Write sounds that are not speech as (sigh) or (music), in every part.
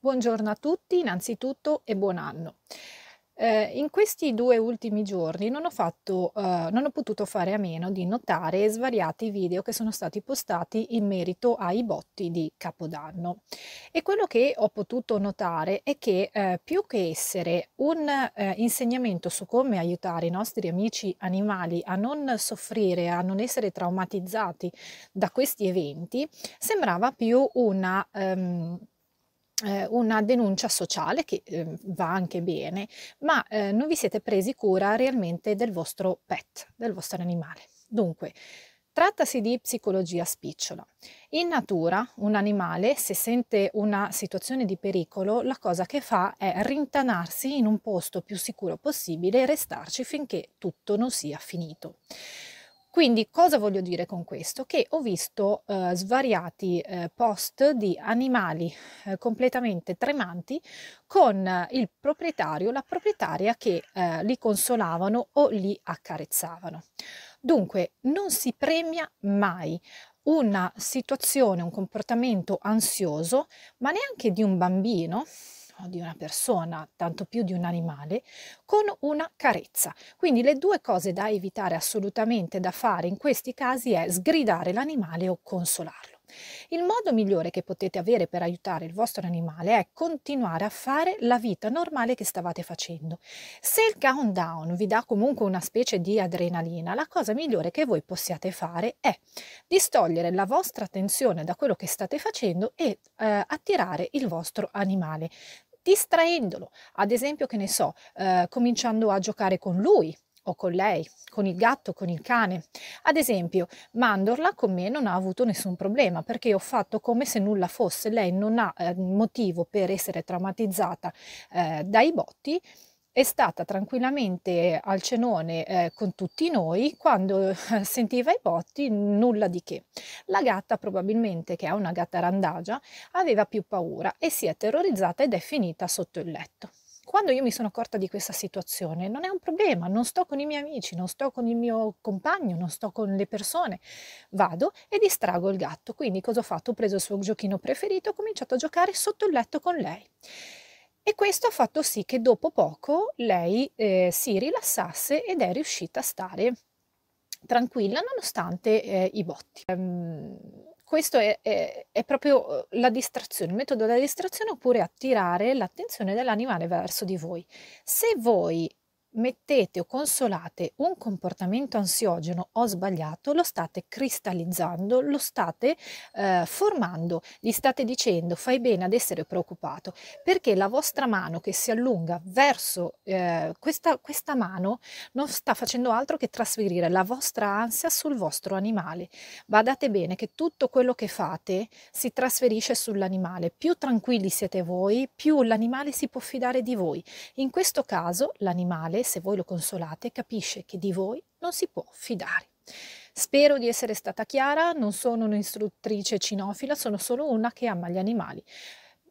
Buongiorno a tutti, innanzitutto e buon anno. Eh, in questi due ultimi giorni non ho, fatto, eh, non ho, potuto fare a meno di notare svariati video che sono stati postati in merito ai botti di Capodanno e quello che ho potuto notare è che eh, più che essere un eh, insegnamento su come aiutare i nostri amici animali a non soffrire, a non essere traumatizzati da questi eventi, sembrava più una... Um, eh, una denuncia sociale che eh, va anche bene, ma eh, non vi siete presi cura realmente del vostro pet, del vostro animale. Dunque, trattasi di psicologia spicciola. In natura, un animale, se sente una situazione di pericolo, la cosa che fa è rintanarsi in un posto più sicuro possibile e restarci finché tutto non sia finito. Quindi cosa voglio dire con questo? Che ho visto eh, svariati eh, post di animali eh, completamente tremanti con il proprietario, la proprietaria che eh, li consolavano o li accarezzavano. Dunque non si premia mai una situazione, un comportamento ansioso, ma neanche di un bambino di una persona, tanto più di un animale, con una carezza. Quindi le due cose da evitare assolutamente da fare in questi casi è sgridare l'animale o consolarlo. Il modo migliore che potete avere per aiutare il vostro animale è continuare a fare la vita normale che stavate facendo. Se il countdown vi dà comunque una specie di adrenalina, la cosa migliore che voi possiate fare è distogliere la vostra attenzione da quello che state facendo e eh, attirare il vostro animale distraendolo, ad esempio, che ne so, eh, cominciando a giocare con lui o con lei, con il gatto, con il cane. Ad esempio, Mandorla con me non ha avuto nessun problema perché ho fatto come se nulla fosse, lei non ha eh, motivo per essere traumatizzata eh, dai botti è stata tranquillamente al cenone eh, con tutti noi quando (laughs) sentiva i botti nulla di che. La gatta probabilmente, che è una gatta randagia, aveva più paura e si è terrorizzata ed è finita sotto il letto. Quando io mi sono accorta di questa situazione, non è un problema, non sto con i miei amici, non sto con il mio compagno, non sto con le persone, vado e distrago il gatto. Quindi cosa ho fatto? Ho preso il suo giochino preferito e ho cominciato a giocare sotto il letto con lei. E questo ha fatto sì che dopo poco lei eh, si rilassasse ed è riuscita a stare tranquilla nonostante eh, i botti. Um, questo è, è, è, proprio eh, la distrazione, il metodo della distrazione oppure attirare l'attenzione dell'animale verso di voi. Se voi mettete o consolate un comportamento ansiogeno o sbagliato, lo state cristallizzando, lo state eh, formando, gli state dicendo fai bene ad essere preoccupato, perché la vostra mano che si allunga verso eh, questa, questa mano non sta facendo altro che trasferire la vostra ansia sul vostro animale. Badate bene che tutto quello che fate si trasferisce sull'animale, più tranquilli siete voi, più l'animale si può fidare di voi. In questo caso l'animale se voi lo consolate, capisce che di voi non si può fidare. Spero di essere stata chiara, non sono un'istruttrice cinofila, sono solo una che ama gli animali.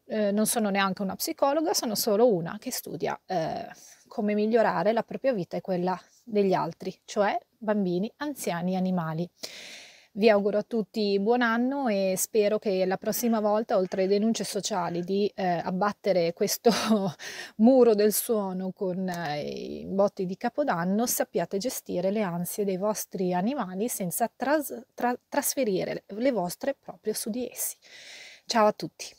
Eh, non sono neanche una psicologa, sono solo una che studia eh, come migliorare la propria vita e quella degli altri, cioè bambini, anziani e animali. Vi auguro a tutti buon anno e spero che la prossima volta, oltre alle denunce sociali, di eh, abbattere questo (laughs) muro del suono con eh, i botti di Capodanno, sappiate gestire le ansie dei vostri animali senza tras tra trasferire le vostre proprio su di essi. Ciao a tutti!